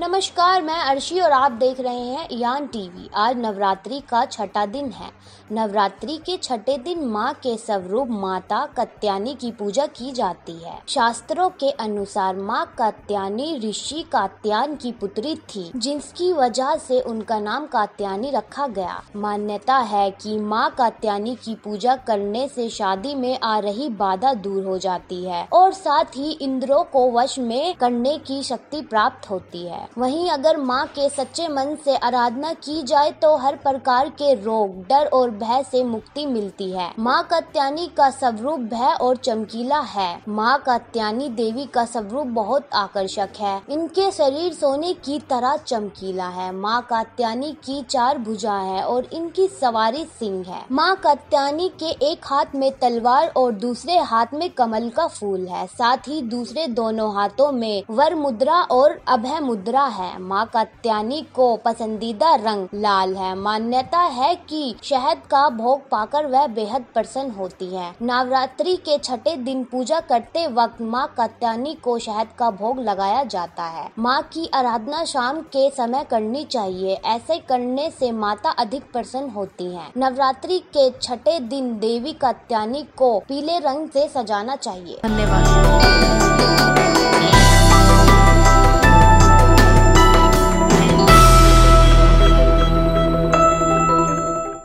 नमस्कार मैं अर्शी और आप देख रहे हैं यान टीवी आज नवरात्रि का छठा दिन है नवरात्रि के छठे दिन माँ के स्वरूप माता कत्यानी की पूजा की जाती है शास्त्रों के अनुसार माँ कात्यानी ऋषि कात्यान की पुत्री थी जिसकी वजह से उनका नाम कात्यानी रखा गया मान्यता है कि माँ कात्यानी की पूजा करने से शादी में आ रही बाधा दूर हो जाती है और साथ ही इंद्रों को वश में करने की शक्ति प्राप्त होती है है वहीं अगर माँ के सच्चे मन से आराधना की जाए तो हर प्रकार के रोग डर और भय से मुक्ति मिलती है माँ कात्यानी का स्वरूप भय और चमकीला है माँ कात्यानी देवी का स्वरूप बहुत आकर्षक है इनके शरीर सोने की तरह चमकीला है माँ कात्यानी की चार भुजा है और इनकी सवारी सिंह है माँ कात्यानी के एक हाथ में तलवार और दूसरे हाथ में कमल का फूल है साथ ही दूसरे दोनों हाथों में वर मुद्रा और अभय मुद्रा घाघरा है माँ कात्यानी को पसंदीदा रंग लाल है मान्यता है कि शहद का भोग पाकर वह बेहद प्रसन्न होती है नवरात्रि के छठे दिन पूजा करते वक्त माँ कात्यानी को शहद का भोग लगाया जाता है माँ की आराधना शाम के समय करनी चाहिए ऐसे करने से माता अधिक प्रसन्न होती है नवरात्रि के छठे दिन देवी कात्यानी को पीले रंग से सजाना चाहिए धन्यवाद